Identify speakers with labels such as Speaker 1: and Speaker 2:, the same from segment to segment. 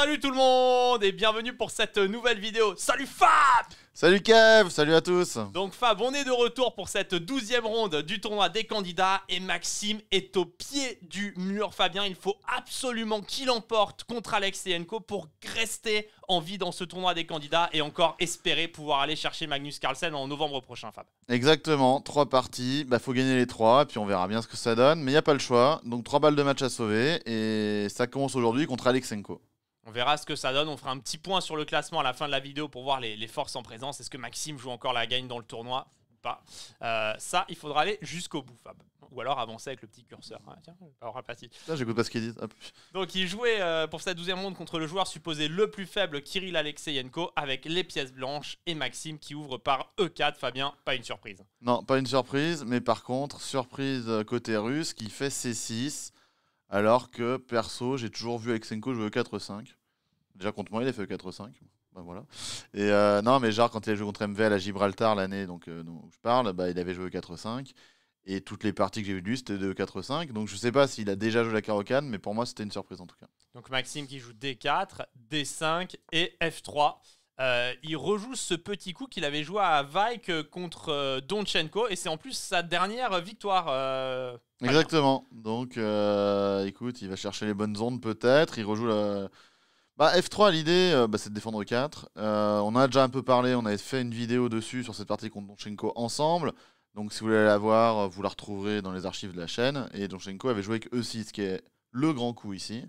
Speaker 1: Salut tout le monde et bienvenue pour cette nouvelle vidéo. Salut Fab
Speaker 2: Salut Kev, salut à tous
Speaker 1: Donc Fab, on est de retour pour cette douzième ronde du tournoi des candidats et Maxime est au pied du mur. Fabien, il faut absolument qu'il emporte contre Alex et pour rester en vie dans ce tournoi des candidats et encore espérer pouvoir aller chercher Magnus Carlsen en novembre prochain, Fab.
Speaker 2: Exactement, trois parties, il bah, faut gagner les trois, et puis on verra bien ce que ça donne, mais il n'y a pas le choix. Donc trois balles de match à sauver et ça commence aujourd'hui contre Alex
Speaker 1: on verra ce que ça donne. On fera un petit point sur le classement à la fin de la vidéo pour voir les, forces en présence. Est-ce que Maxime joue encore la gagne dans le tournoi ou pas euh, Ça, il faudra aller jusqu'au bout, Fab. Ou alors avancer avec le petit curseur. Ah, tiens,
Speaker 2: j'écoute pas ce qu'il dit.
Speaker 1: Donc, il jouait euh, pour cette douzième ronde contre le joueur supposé le plus faible, Kirill Alexeyenko, avec les pièces blanches et Maxime qui ouvre par E4. Fabien, pas une surprise.
Speaker 2: Non, pas une surprise, mais par contre, surprise euh, côté russe qui fait C6. Alors que perso, j'ai toujours vu Exenko jouer 4-5. Déjà contre moi, il a fait 4-5. Ben, voilà. Et euh, non, mais genre quand il a joué contre MVL à Gibraltar l'année donc, euh, dont je parle, bah, il avait joué 4-5. Et toutes les parties que j'ai vues de lui, c'était de 4-5. Donc je sais pas s'il a déjà joué la Carocane, mais pour moi, c'était une surprise en tout cas.
Speaker 1: Donc Maxime qui joue D4, D5 et F3. Euh, il rejoue ce petit coup qu'il avait joué à Vike contre euh, Donchenko et c'est en plus sa dernière victoire. Euh,
Speaker 2: Exactement. Donc, écoute, il va chercher les bonnes ondes peut-être. Il rejoue la. Bah, F3, l'idée, bah, c'est de défendre 4. on a déjà un peu parlé, on avait fait une vidéo dessus sur cette partie contre Donchenko ensemble. Donc, si vous voulez la voir, vous la retrouverez dans les archives de la chaîne. Et Donchenko avait joué avec E6, qui est le grand coup ici.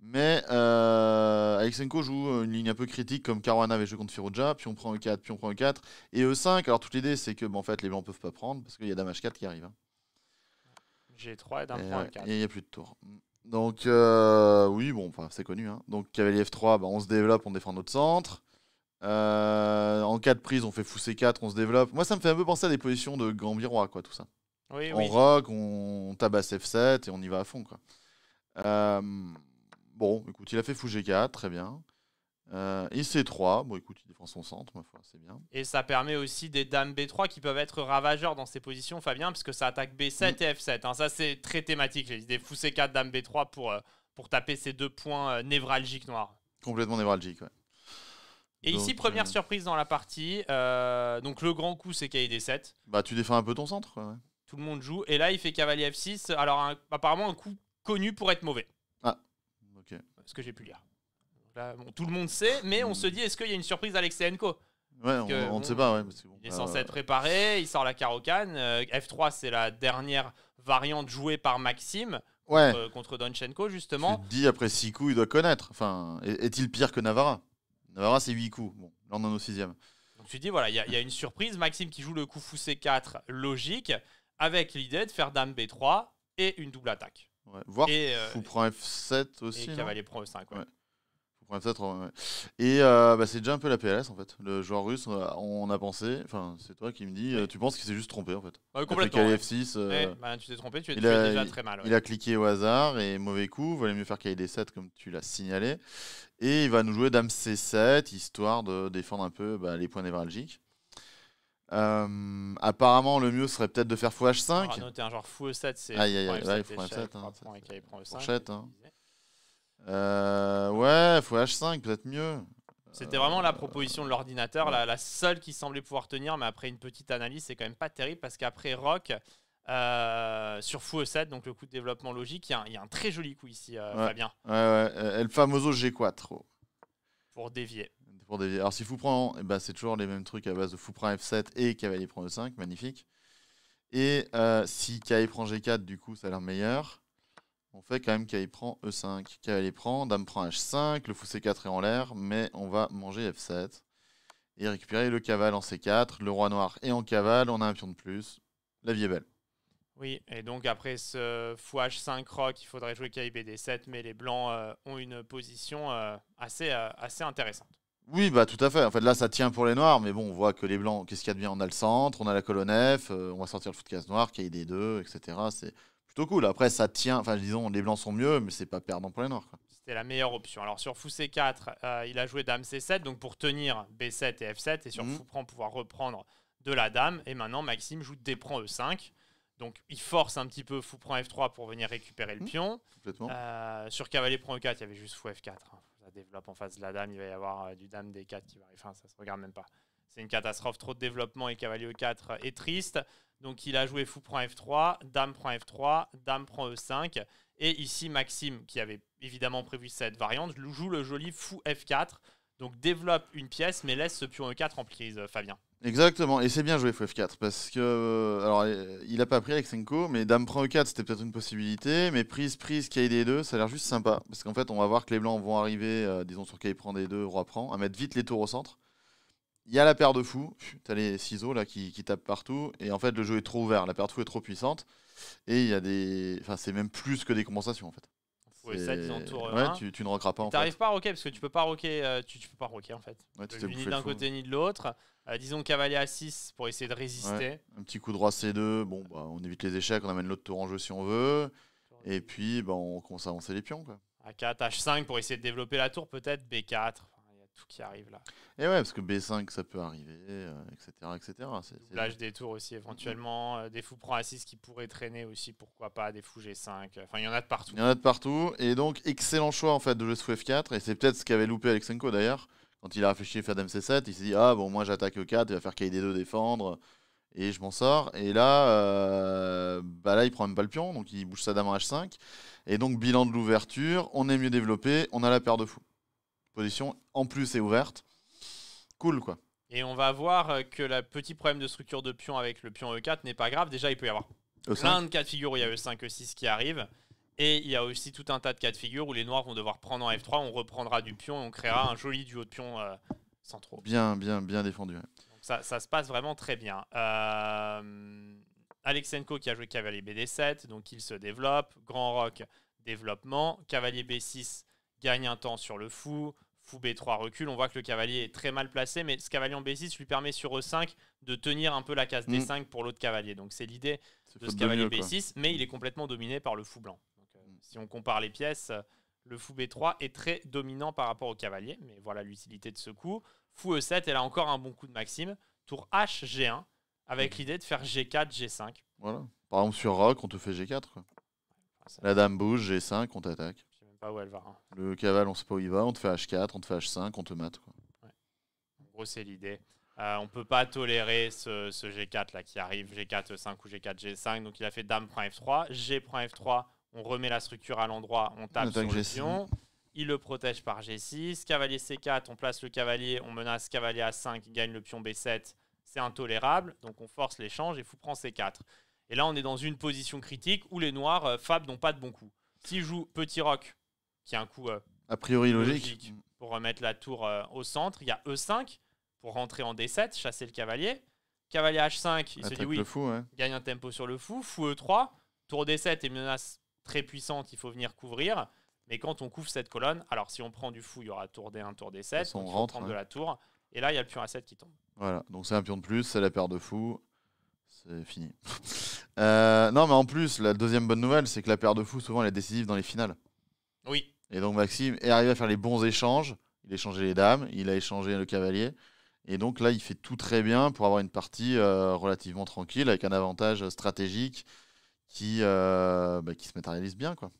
Speaker 2: Mais euh, Alexenko joue euh, une ligne un peu critique comme Caruana avait joué contre Firoja, puis on prend E4, puis on prend E4 et E5. Alors toute l'idée c'est que en fait, les blancs peuvent pas prendre parce qu'il y a Dame H4 qui arrive. Hein. J'ai G3 et Dame 4 Et il n'y a plus de tour. Donc euh, oui, bon, c'est connu. Hein. Donc cavalier F3, bah, on se développe, on défend notre centre. en cas de prise, on fait fou C4, on se développe. Moi, ça me fait un peu penser à des positions de grand quoi, tout ça. on rock, on tabasse F7 et on y va à fond, quoi. Bon, écoute, il a fait fou G4, très bien. Euh, et C3, bon écoute, il défend son centre, c'est bien.
Speaker 1: Et ça permet aussi des dames B3 qui peuvent être ravageurs dans ces positions, Fabien, parce que ça attaque B7 mm. et F7. Hein. ça, c'est très thématique. J'ai des fous C4, dame B3 pour, euh, pour taper ces deux points euh, névralgiques
Speaker 2: noirs. Complètement névralgique, ouais. Et ici, première euh,
Speaker 1: surprise dans la partie. donc le grand coup, c'est kd 7
Speaker 2: Bah, tu défends un peu ton centre, ouais.
Speaker 1: Tout le monde joue. Et là, il fait cavalier F6. Alors, apparemment, un coup connu pour être mauvais. Ah ce que j'ai pu lire. tout le monde sait, mais on se dit est-ce qu'il y a une surprise Alex
Speaker 2: Ouais, on, ne sait pas. il est bah, censé être
Speaker 1: préparé, il sort la carocane. Euh, F3, c'est la dernière variante jouée par Maxime contre, euh, Donchenko, justement.
Speaker 2: Tu dis, après six coups, il doit connaître. Enfin, est-il pire que Navarra Navarra, c'est huit coups. Bon, là, on en a au sixième.
Speaker 1: Donc tu dis, voilà, il y, y, a une surprise. Maxime qui joue le coup fou C4, logique, avec l'idée de faire Dame B3 et une double attaque. Ouais. Voir et, euh, fou prend F7 aussi. Et Cavalier prend E5.
Speaker 2: F7. Et euh, bah, c'est déjà un peu la PLS en fait. Le joueur russe, on a pensé, enfin c'est toi qui me dis, euh, tu penses qu'il s'est juste trompé en fait. complètement. Il a 6 Bah, tu t'es trompé, tu déjà très mal. Il a cliqué au hasard et mauvais coup, fallait mieux faire d 7 comme tu l'as signalé. Et il va nous jouer Dame C7, histoire de défendre un peu bah, les points névralgiques. Euh, apparemment, le mieux serait peut-être de faire fou h 5 Ah non, t'es un genre e 7, c'est. ouais, h 7 hein, hein. Euh, ouais, h 5 peut-être mieux. C'était vraiment
Speaker 1: la euh, proposition de l'ordinateur, la, seule qui semblait pouvoir tenir, mais après une petite analyse, c'est quand même pas terrible parce qu'après Rock, euh, sur fou 7 donc le coup de développement logique, il y, a un très joli coup ici, euh, Fabien.
Speaker 2: Ouais, ouais, El famoso G4. Pour dévier. Alors si fou prend, eh c'est toujours les mêmes trucs à base de fou prend F7 et cavalier prend E5, magnifique. Et euh, si cavalier prend G4, du coup, ça a l'air meilleur. On fait quand même cavalier prend E5, cavalier prend, dame prend H5, le fou C4 est en l'air, mais on va manger F7. Et récupérer le caval en C4, le roi noir est en cavale, on a un pion de plus. La vie est belle.
Speaker 1: Oui, et donc après ce fou H5 Rock, il faudrait jouer kibd 7 mais les blancs euh, ont une position euh, assez, assez intéressante.
Speaker 2: Oui, bah tout à fait. En fait, là, ça tient pour les noirs, mais bon, on voit que les blancs, qu'est-ce qu'il y a de bien On a le centre, on a la colonne F, euh, on va sortir le de case noir, kd des etc. C'est plutôt cool. Après, ça tient. Enfin, disons, les blancs sont mieux, mais c'est pas perdant pour les noirs.
Speaker 1: C'était la meilleure option. Alors, sur fou C4, euh, il a joué dame C7, donc pour tenir B7 et F7, et sur mhm. fou prend, pouvoir reprendre de la dame. Et maintenant, Maxime joue D prend E5. Donc il force un petit peu fou prend F3 pour venir récupérer le mhm. pion. complètement. Euh, sur cavalier prend E4, il y avait juste fou F4 développe en face de la dame, il va y avoir euh, du dame des 4 qui va arriver, enfin ça se regarde même pas. C'est une catastrophe, trop de développement et cavalier E4 euh, est triste. Donc il a joué fou prend F3, dame prend F3, dame prend E5. Et ici Maxime, qui avait évidemment prévu cette variante, joue le joli fou F4. Donc développe une pièce mais laisse ce pion E4 en prise, euh, Fabien.
Speaker 2: Exactement, et c'est bien joué f 4 parce que euh, alors euh, il a pas pris avec Senko, mais Dame prend E4 c'était peut-être une possibilité, mais prise prise kd D2 ça a l'air juste sympa parce qu'en fait on va voir que les blancs vont arriver euh, disons sur K prend D2 roi prend à mettre vite les tours au centre. Il y a la paire de fous, t'as les ciseaux là qui, qui, tapent partout et en fait le jeu est trop ouvert, la paire de fous est trop puissante et il y a des enfin c'est même plus que des compensations en fait. Ouais, tu, ne rockeras pas. n'arrives pas
Speaker 1: à rocker parce que tu peux pas rocker, euh, tu, peux pas rocker en fait. ni d'un côté ni de l'autre. Euh, disons cavalier à 6 pour essayer de résister.
Speaker 2: Un petit coup droit C2, bon, bah, on évite les échecs, on amène l'autre tour en jeu si on veut. Et puis, bah, on commence à avancer les pions. Quoi.
Speaker 1: A4, H5 pour essayer de développer la tour, peut-être B4 qui arrive là.
Speaker 2: Et ouais, parce que B5, ça peut arriver, etc. Euh, etc. C'est, Doublage
Speaker 1: des tours aussi, éventuellement. Euh, des fous prend A6 qui pourraient traîner aussi, pourquoi pas. Des fous G5. Enfin, il y en a de partout. Il y en a
Speaker 2: de partout. Et donc, excellent choix en fait de jouer sous F4. Et c'est peut-être ce qu'avait loupé Alexenko d'ailleurs. Quand il a réfléchi à faire d'MC7, il s'est dit Ah, bon, moi j'attaque E4, il va faire KD2 défendre. Et je m'en sors. Et là, euh, bah là, il prend même pas le pion. Donc, il bouge sa dame en H5. Et donc, bilan de l'ouverture on est mieux développé, on a la paire de fous position en plus est ouverte. Cool quoi.
Speaker 1: Et on va voir euh, que le petit problème de structure de pion avec le pion E4 n'est pas grave. Déjà, il peut y avoir e plein de cas de figure où il y a E5, E6 qui arrivent. Et il y a aussi tout un tas de cas de figure où les noirs vont devoir prendre en F3. On reprendra du pion et on créera un joli duo de pion euh, sans trop.
Speaker 2: Bien, bien, bien défendu.
Speaker 1: ça, ça, se passe vraiment très bien. Euh, Alexenko qui a joué cavalier BD7, donc il se développe. Grand Rock, développement. Cavalier B6 gagne un temps sur le fou. Fou B3 recule, on voit que le cavalier est très mal placé, mais ce cavalier en B6 lui permet sur E5 de tenir un peu la case D5 mm. pour l'autre cavalier. Donc c'est l'idée de ce cavalier B6, mais il est complètement dominé par le fou blanc. Euh, mm. Si on compare les pièces, euh, le fou B3 est très dominant par rapport au cavalier, mais voilà l'utilité de ce coup. Fou E7, elle a encore un bon coup de Maxime. Tour H, G1, avec mm. l'idée de faire G4, G5.
Speaker 2: Voilà. Par exemple, sur Roc, on te fait G4. La dame bouge, G5, on t'attaque où elle va. Hein. Le caval on sait pas où il va, on te fait H4, on te fait H5, on te mate.
Speaker 1: gros, c'est l'idée. Euh, on peut pas tolérer ce, G4 là qui arrive, G4 E5 ou G4 G5. Donc il a fait Dame prend F3, G prend F3, on remet la structure à l'endroit, on tape sur le pion. Il le protège par G6, cavalier C4, on place le cavalier, on menace cavalier A5, gagne le pion B7. C'est intolérable, donc on force l'échange et fou prend C4. Et là, on est dans une position critique où les noirs euh, Fab n'ont pas de bon coup. S'il joue petit rock qui a un coup euh,
Speaker 2: a priori logique.
Speaker 1: pour remettre la tour euh, au centre. Il y a E5 pour rentrer en D7, chasser le cavalier. Cavalier H5, il se dit oui, fou, gagne un tempo sur le fou. Fou E3, tour D7 est menace très puissante, il faut venir couvrir. Mais quand on couvre cette colonne, alors si on prend du fou, il y aura tour D1, tour D7, on rentre de la tour. Et là, il y a le pion A7 qui tombe.
Speaker 2: Voilà, donc c'est un pion de plus, c'est la paire de fou, c'est fini. Euh, non, mais en plus, la deuxième bonne nouvelle, c'est que la paire de fou, souvent, elle est décisive dans les finales. Oui, et donc Maxime est arrivé à faire les bons échanges. Il a échangé les dames, il a échangé le cavalier. Et donc là, il fait tout très bien pour avoir une partie euh, relativement tranquille, avec un avantage stratégique qui, euh, bah, qui se matérialise bien. quoi.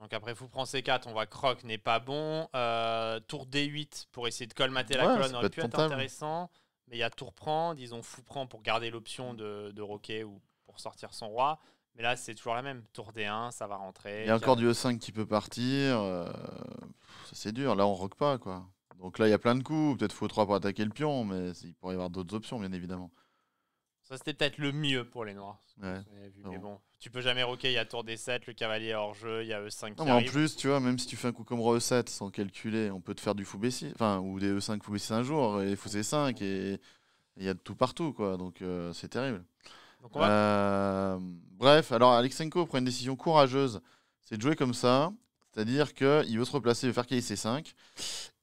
Speaker 1: Donc après fou prend C4, on voit Croc n'est pas bon. Euh, tour D8 pour essayer de colmater la colonne aurait pu être intéressant. Mais il y a tour prend, disons fou prend pour garder l'option de, de roquet ou pour sortir son roi. Mais là, c'est toujours la même. Tour D1, ça va rentrer. Il y a encore du E5
Speaker 2: qui peut partir. Euh, c'est dur. Là, on roque pas, quoi. Donc là, il y a plein de coups. Peut-être faut 3 pour attaquer le pion, mais il pourrait y avoir d'autres options, bien évidemment.
Speaker 1: Ça, c'était peut-être le mieux pour les noirs. Ouais. ne ah mais bon, tu peux jamais roquer. Il y a tour D7, le cavalier hors jeu, il y a E5 qui arrive. En plus,
Speaker 2: tu vois, même si tu fais un coup comme Roi E7 sans calculer, on peut te faire du fou b enfin, ou des E5 fou B6 un jour, et fou C5, et il y a de tout partout, quoi. Donc euh, c'est terrible. Euh, bref, alors Alexenko prend une décision courageuse, c'est de jouer comme ça, c'est-à-dire qu'il veut se replacer, il veut faire qu'il 5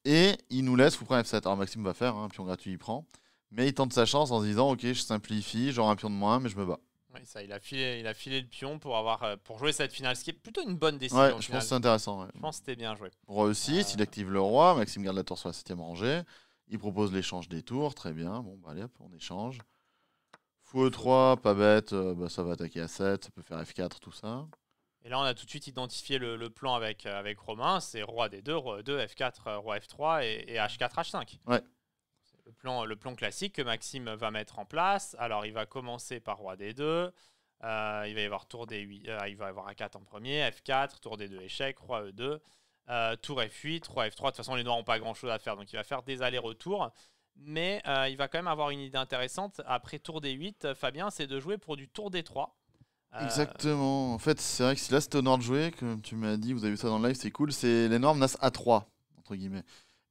Speaker 2: et il nous laisse, vous prenez F7. Alors Maxime va faire, un hein, pion gratuit, il prend, mais il tente sa chance en se disant, ok, je simplifie, j'aurai un pion de moins, mais je me bats.
Speaker 1: Oui, ça, il a filé, il a filé le pion pour avoir, euh, pour jouer cette finale, ce qui est plutôt une bonne décision. je pense que c'est intéressant. Je pense que c'était bien joué.
Speaker 2: Roi il euh. active le roi. Maxime garde la tour sur la 7 rangée. Il propose l'échange des tours, très bien. Bon, bah, allez hop, on échange. E3, pas bête, euh, bah, ça va attaquer à 7, ça peut faire F4, tout ça.
Speaker 1: Et là, on a tout de suite identifié le, plan avec, euh, avec Romain, c'est roi D2, roi E2, F4, euh, roi F3 et, H4, H5. Ouais. Le plan, le plan classique que Maxime va mettre en place. Alors, il va commencer par roi D2, il va y avoir tour D8, il va y avoir A4 en premier, F4, tour D2, échec, roi E2, tour F8, roi F3. De toute façon, les Noirs n'ont pas grand-chose à faire, donc il va faire des allers-retours mais euh, il va quand même avoir une idée intéressante. Après tour des 8, euh, Fabien, c'est de jouer pour du tour des 3. Euh,
Speaker 2: Exactement. En fait, c'est vrai que si là, c'est honneur de jouer, comme tu m'as dit, vous avez vu ça dans le live, c'est cool, c'est l'énorme Nas A3, entre guillemets.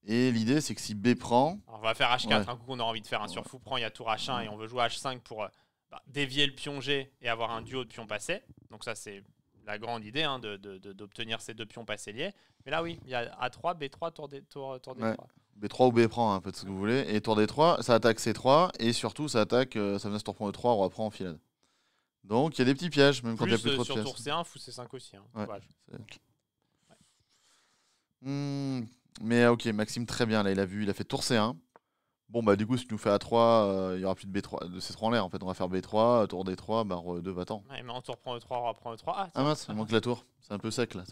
Speaker 2: Et l'idée, c'est que si B prend. on va faire H4,
Speaker 1: un coup qu'on a envie de faire un surfou prend, il y a tour H1 et on veut jouer H5 pour bah, dévier le pion G et avoir un duo de pions passés. Donc, ça, c'est la grande idée hein, d'obtenir ces deux pions passés liés. Mais là, oui, il y a A3, B3, tour des Tour,
Speaker 2: tour D3. B3 ou b prend, un peu ce que vous voulez. Et tour D3, ça attaque C3 et surtout ça attaque, ça euh, ça menace tour point E3, roi prend en filade. Donc il y a des petits pièges, même quand il n'y a plus euh, trop de sur tour C1, fou C5 aussi. Hein. Hmm, mais ok, Maxime, très bien, là il a vu, il a fait tour C1. Bon, bah du coup, si tu nous fais A3, euh, il n'y aura plus de, B3, de C3 en l'air. En fait, on va faire B3, tour D3, barre 2 va-t'en.
Speaker 1: Ouais, mais en tour prend E3, roi prend E3. Ah, ah mince, il manque
Speaker 2: la tour. C'est un peu sec là.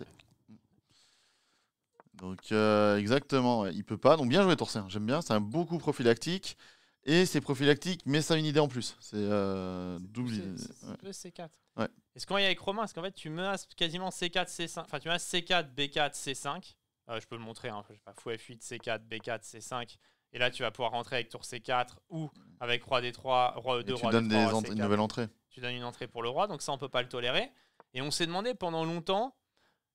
Speaker 2: Donc euh, exactement, il peut pas. Donc bien joué Torsen, hein. j'aime bien, c'est un beaucoup prophylactique. Et c'est prophylactique, mais ça a une idée en plus. C'est euh, double. C'est C4.
Speaker 1: ce qu'on y a avec Romain, c'est qu'en fait tu menaces quasiment C4, C5, enfin tu menaces C4, B4, C5. je peux le montrer, hein. fou F8, C4, B4, C5. Et là tu vas pouvoir rentrer avec tour C4 ou avec roi D3, roi E2, roi D3, Tu roi une nouvelle entrée. Tu donnes une entrée pour le roi, donc ça on peut pas le tolérer. Et on s'est demandé pendant longtemps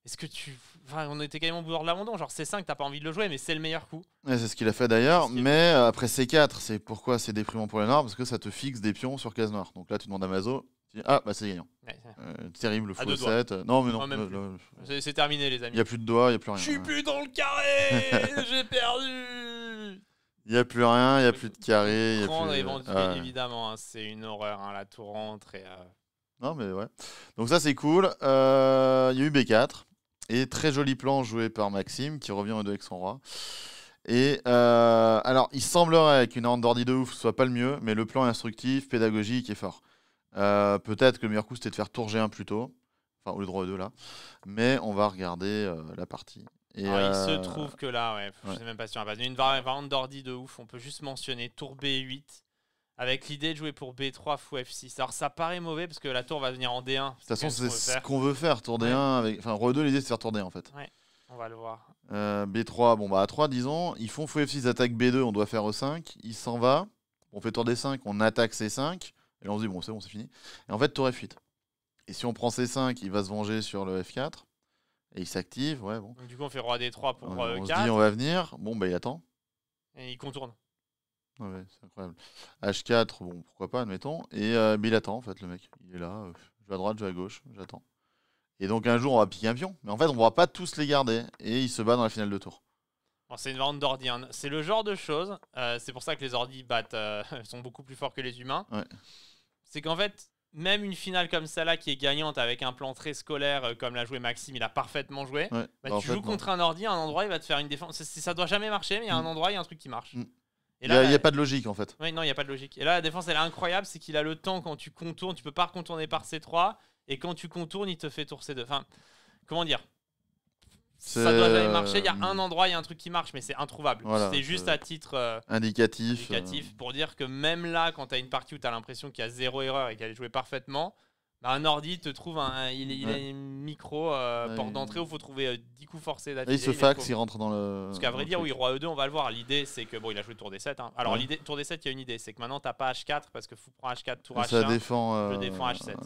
Speaker 1: est-ce que tu. Enfin, on était même au bord de l'abandon. Genre, C5, t'as pas envie de le jouer, mais c'est le meilleur coup.
Speaker 2: Ouais, c'est ce qu'il a fait d'ailleurs. mais euh, après C4, c'est pourquoi c'est déprimant pour les Noirs Parce que ça te fixe des pions sur case noire. Donc là, tu demandes à Mazo. ah, bah c'est gagnant. Euh, terrible, le fou euh, 7. non, mais non. c'est terminé, les amis. Il n'y a plus de doigts, il n'y a plus rien. Je suis plus dans le carré J'ai
Speaker 1: perdu
Speaker 2: il n'y a plus rien, il n'y a plus de carré. Y a plus...
Speaker 1: évidemment, hein, c'est une horreur, hein, la tour rentre. Et,
Speaker 2: Non, mais ouais. Donc ça, c'est cool. Il y a eu B4. Et très joli plan joué par Maxime qui revient au 2 avec son roi. Et euh, alors, il semblerait qu'une arme d'ordi de ouf soit pas le mieux, mais le plan instructif, pédagogique est fort. Euh, peut-être que le meilleur coup c'était de faire tour G1 plus tôt, enfin au droit de 2 là. Mais on va regarder euh, la partie. il se trouve que là, ouais, je sais
Speaker 1: même pas si on a pas une variante d'ordi de ouf. On peut juste mentionner tour B8 avec l'idée de jouer pour B3 fou F6. Alors ça paraît mauvais parce que la tour va venir en D1. De toute façon, c'est ce qu'on
Speaker 2: veut faire, tour D1. Avec... Enfin, Re2, l'idée c'est de faire tour d en fait.
Speaker 1: Ouais, on va le voir.
Speaker 2: Euh, B3, bon bah A3, disons. Ils font fou F6, attaque B2, on doit faire E5. Il s'en va. On fait tour D5, on attaque C5. Et là on se dit, bon, c'est bon, c'est fini. Et en fait, tour F8. Et si on prend C5, il va se venger sur le F4. Et il s'active, ouais, bon. du coup, on fait roi D3 pour on, 4. Euh, on se dit, on va venir. Bon, bah il attend. Et il contourne. H4, bon, pourquoi pas, admettons. Et, euh, il attend, en fait, le mec. Il est là, euh, je vais à droite, je vais à gauche, j'attends. Et donc un jour, on va piquer un pion. Mais en fait, on ne va pas tous les garder. Et il se bat dans la finale de tour.
Speaker 1: c'est une vente d'ordi. Hein. C'est le genre de choses. Euh, c'est pour ça que les ordis battent, sont beaucoup plus forts que les humains. C'est qu'en fait, même une finale comme celle-là qui est gagnante avec un plan très scolaire comme l'a joué Maxime, il a parfaitement joué. Bah, bah, tu joues contre un ordi, à un endroit, il va te faire une défense. ça Ça doit jamais marcher, mais il y a mm. un endroit, il y a un truc qui marche. Mm. Il n'y a, pas de logique en fait. Oui, non, il n'y a pas de logique. Et là, la défense, elle est incroyable, c'est qu'il a le temps quand tu contournes, tu peux pas contourner par C3, et quand tu contournes, il te fait tour C2. Enfin, comment dire
Speaker 2: ça doit jamais marcher. Il y a
Speaker 1: euh, un endroit, il y a un truc qui marche, mais c'est introuvable. c'est juste à titre euh, euh. indicatif, pour dire que même là, quand tu as une partie où tu as l'impression qu'il y a zéro erreur et qu'elle est jouée parfaitement, bah, un ordi te trouve un, il, a un micro euh, porte d'entrée où il faut trouver 10 euh, coups forcés d'affilée. il se fax, il rentre dans le. Parce qu'à vrai dire, oui, Roi E2, on va le voir. L'idée, c'est que bon, il a joué tour des 7. Hein. Alors, l'idée, tour des 7, il y a une idée. C'est que maintenant, t'as pas H4 parce que fou prend H4, tour H1. Ça défend. Euh, défends H7.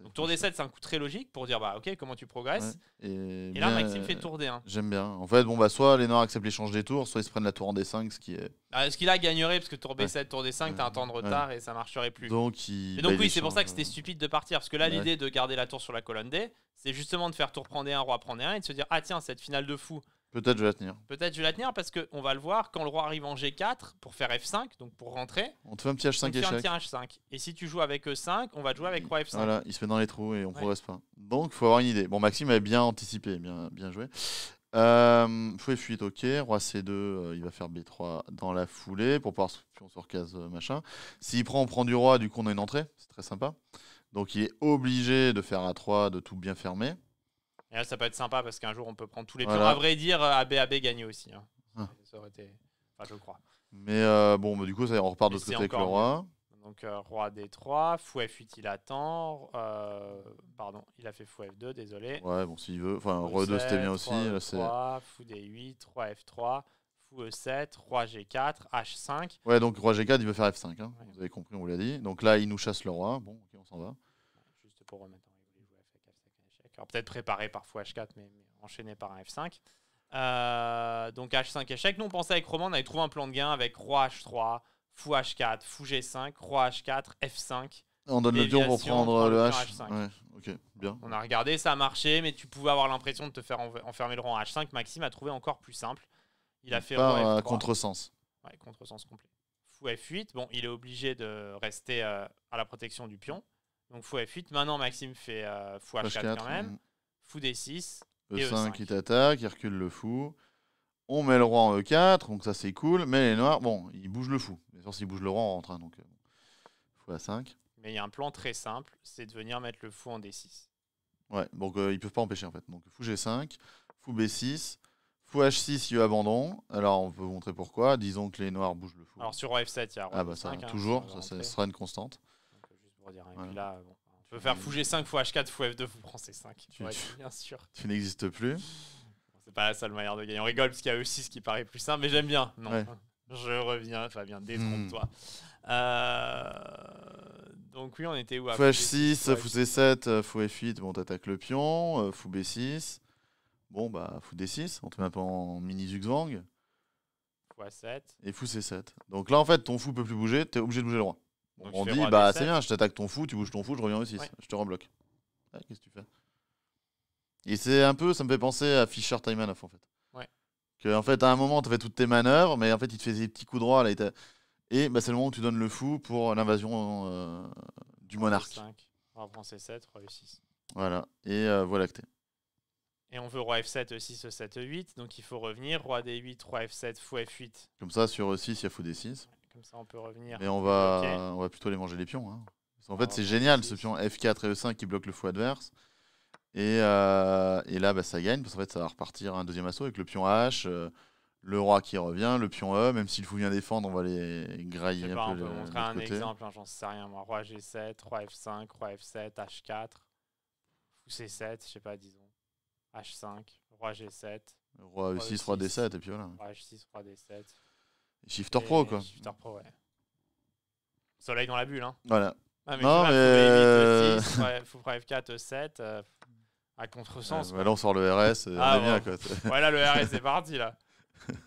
Speaker 1: Donc tour d 7, c'est un coup très logique pour dire bah ok, comment tu progresses. Et, là, Maxime fait tour d 1.
Speaker 2: J'aime bien. En fait, bon, bah, soit les Noirs acceptent l'échange des tours, soit ils se prennent la tour en D5, ce qui est.
Speaker 1: Ah, ce qu'il a gagnerait, parce que tour B7, tour D5, t'as un temps de retard et ça marcherait plus. Donc, donc bah, oui, c'est pour ça que c'était stupide de partir, parce que là, l'idée de garder la tour sur la colonne D, c'est justement de faire tour prendre D1, roi prendre D1 et de se dire ah tiens, cette finale de fou
Speaker 2: Peut-être je vais la tenir.
Speaker 1: Peut-être je vais la tenir parce qu'on va le voir quand le roi arrive en G4 pour faire F5, donc pour rentrer. On te fait un petit H5 on un petit H5. Et si tu joues avec E5, on va te jouer avec roi F5. Voilà,
Speaker 2: il se met dans les trous et on ne progresse pas. Donc il faut avoir une idée. Bon, Maxime avait bien anticipé, bien, bien joué. Euh, fouet fuite, ok. Roi C2, euh, il va faire B3 dans la foulée pour pouvoir pion sur case euh, machin. S'il prend, on prend du roi, du coup on a une entrée. C'est très sympa. Donc il est obligé de faire A3, de tout bien fermer.
Speaker 1: Et là, ça peut être sympa parce qu'un jour, on peut prendre tous les voilà. À vrai dire, euh, AB, AB aussi. Hein. Ah. Ça aurait été. Enfin, je crois.
Speaker 2: Mais euh, bon, bah, du coup, ça, on repart de l'autre côté avec le roi.
Speaker 1: Donc, euh, roi D3, fou F8, il attend. pardon, il a fait fou F2, désolé.
Speaker 2: Ouais, bon, s'il veut. Enfin, roi 2, c'était bien aussi. Là, c'est.
Speaker 1: Fou D8, roi F3 fou E7, roi G4, H5.
Speaker 2: Ouais, donc roi G4, il veut faire F5. Hein. Vous avez compris, on vous l'a dit. Donc là, il nous chasse le roi. Bon, ok, on s'en va.
Speaker 1: Juste pour remettre alors peut-être préparé par H4, mais, enchaîné par un F5. Euh, donc H5 échec. Nous, on pensait avec Roman, on avait trouvé un plan de gain avec Roi H3, Fou H4, Fou G5, Roi H4, F5. On donne le pion pour prendre le H. 5 bien. On a regardé, ça a marché, mais tu pouvais avoir l'impression de te faire enfermer le rang H5. Maxime a trouvé encore plus simple. Il a fait un contresens. Ouais, contresens complet. Fou F8. Bon, il est obligé de rester euh, à la protection du pion. Donc fou F8. Maintenant, Maxime fait euh, fou H4, quand même. Fou D6. E5,
Speaker 2: E5, t'attaque, il recule le fou. On met le roi en E4, donc ça c'est cool. Mais les noirs, bon, ils bougent le fou. mais sûr, s'ils bougent le roi, on rentre. Hein, donc, euh, fou A5.
Speaker 1: Mais il y a un plan très simple, c'est de venir mettre le fou en D6.
Speaker 2: Ouais, donc ils euh, ils peuvent pas empêcher en fait. Donc fou G5, fou B6, fou H6, il abandon. Alors on peut vous montrer pourquoi. Disons que les noirs bougent le fou. Alors sur roi F7, il y a roi Ah bah ça, hein, toujours, ça, sera une constante
Speaker 1: dire. Hein. là, tu peux faire Fouger 5 fois H4 fois F2, vous prend C5. Tu, bien sûr.
Speaker 2: Tu n'existes plus.
Speaker 1: C'est pas la seule manière de gagner. On rigole parce qu'il y a E6 qui paraît plus simple, mais j'aime bien. Non. Je reviens, Fabien, hmm. détrompe-toi. Euh, donc oui, on était où Fou H6, fou
Speaker 2: C7, fou F8, bon, t'attaques le pion, euh, fou B6. Bon, bah, fou D6, on te met un peu en mini Zugzwang. Fou A7. Et fou C7. Donc là, en fait, ton fou peut plus bouger, t'es obligé de bouger le roi on dit, bah c'est bien, je t'attaque ton fou, tu bouges ton fou, je reviens au 6, je te rebloque. Qu'est-ce que tu fais Et c'est un peu, ça me fait penser à Fischer Timanoff en fait. Ouais. Que, en fait, à un moment, tu fais toutes tes manœuvres, mais en fait, il te faisait des petits coups droits. Là, et, bah, c'est le moment où tu donnes le fou pour l'invasion euh, du monarque.
Speaker 1: 5, roi français 7 roi e6.
Speaker 2: Voilà, et euh, voilà que t'es.
Speaker 1: Et on veut roi f7, e6, e7, e8, donc il faut revenir, roi d8, roi f7, fou f8.
Speaker 2: Comme ça, sur e6, euh, il y a fou d6.
Speaker 1: Comme ça, on peut revenir. et on va,
Speaker 2: on va plutôt aller manger les pions. Hein. En fait, ah, c'est bah, génial ce pion F4 et E5 qui bloque le fou adverse. Et, euh, là, bah, ça gagne parce qu'en fait, ça va repartir un deuxième assaut avec le pion H, euh, le roi qui revient, le pion E. Même s'il faut bien défendre, on va les grailler un peu. On peut montrer un exemple,
Speaker 1: hein, j'en sais rien. Moi. Roi G7, roi F5, roi F7, H4, C7, je sais pas, disons. H5, roi G7. Roi E6, roi D7, e et puis voilà. Roi H6, roi D7.
Speaker 2: Shifter Pro, quoi.
Speaker 1: Shifter Pro, ouais. Soleil dans la bulle, hein. Voilà. Ah, non, mais. Foufra F 4, 7, à contresens. sens bah là, on sort le RS. Euh, ah, bon. Ouais, le RS, est parti, là.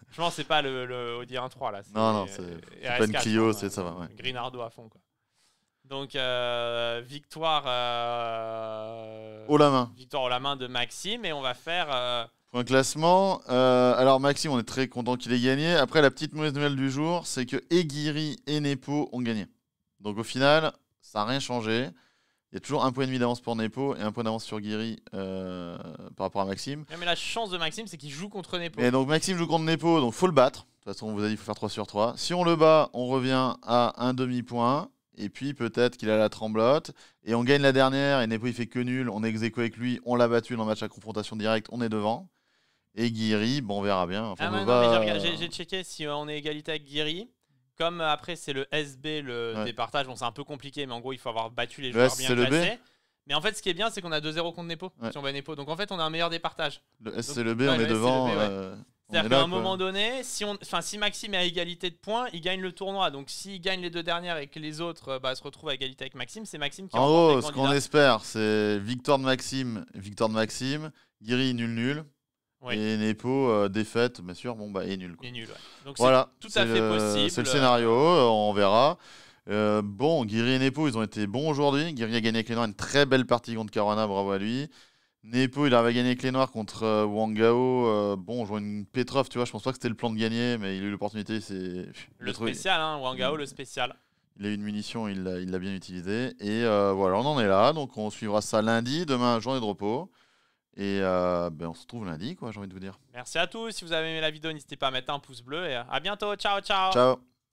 Speaker 1: Je pense c'est pas le, le Audi 1.3, là. Non, non, c'est pas une hein, Clio, c'est ça va. Ouais. à fond, quoi. Donc, euh, victoire. Euh, au la main. Victoire au la main de Maxime, et on va faire.
Speaker 2: Point classement, euh, alors Maxime, on est très content qu'il ait gagné. Après, la petite mauvaise nouvelle du jour, c'est que Eguiri et Nepo ont gagné. Donc au final, ça n'a rien changé. Il y a toujours un point et demi d'avance pour Nepo et un point d'avance sur Guiri euh, par rapport à Maxime.
Speaker 1: mais la chance de Maxime, c'est qu'il joue contre Nepo. Et donc
Speaker 2: Maxime joue contre Nepo, donc faut le battre. De toute façon, on vous a dit qu'il faut faire 3 sur 3. Si on le bat, on revient à un demi-point. Et puis peut-être qu'il a la tremblote. Et on gagne la dernière. Et Nepo, il fait que nul. On exécute avec lui. On l'a battu dans le match à confrontation directe. On est devant. Et Guiri, bon, on verra bien.
Speaker 1: J'ai checké si on est égalité avec Guiri. Comme euh, après, c'est le SB, le départage. Bon, c'est un peu compliqué, mais en gros, il faut avoir battu les joueurs bien classés. Mais en fait, ce qui est bien, c'est qu'on a 2-0 contre Nepo, si on bat Nepo. Donc en fait, on a un meilleur départage.
Speaker 2: Le S, c'est le B, euh, on est devant. C'est-à-dire qu'à un moment
Speaker 1: donné, si, on, enfin, si Maxime est à égalité de points, il gagne le tournoi. Donc s'il gagne les deux dernières et que les autres euh, bah, se retrouvent à égalité avec Maxime, c'est Maxime qui En gros, ce qu'on
Speaker 2: espère, c'est victoire de Maxime, victoire de Maxime, Guiri nul nul. Et Nepo, euh, défaite, bien sûr, bon, bah, et nul. nul Donc voilà, tout à fait possible. C'est le scénario, euh, on verra. Euh, bon, Guiri et Nepo, ils ont été bons aujourd'hui. Guiri a gagné avec les Noirs une très belle partie contre Carona, bravo à lui. Nepo, il avait gagné avec les Noirs contre Wangao. bon, joue une Petrov, tu vois, je pense pas que c'était le plan de gagner, mais il a eu l'opportunité. Le, le spécial,
Speaker 1: hein, Wangao, le spécial.
Speaker 2: Il a eu une munition, il l'a bien utilisée. Et voilà, on en est là. Donc on suivra ça lundi, demain, journée de repos. Et euh, ben on se retrouve lundi, quoi, j'ai envie de vous dire.
Speaker 1: Merci à tous. Si vous avez aimé la vidéo, n'hésitez pas à mettre un pouce bleu. Et à bientôt. Ciao, ciao. Ciao.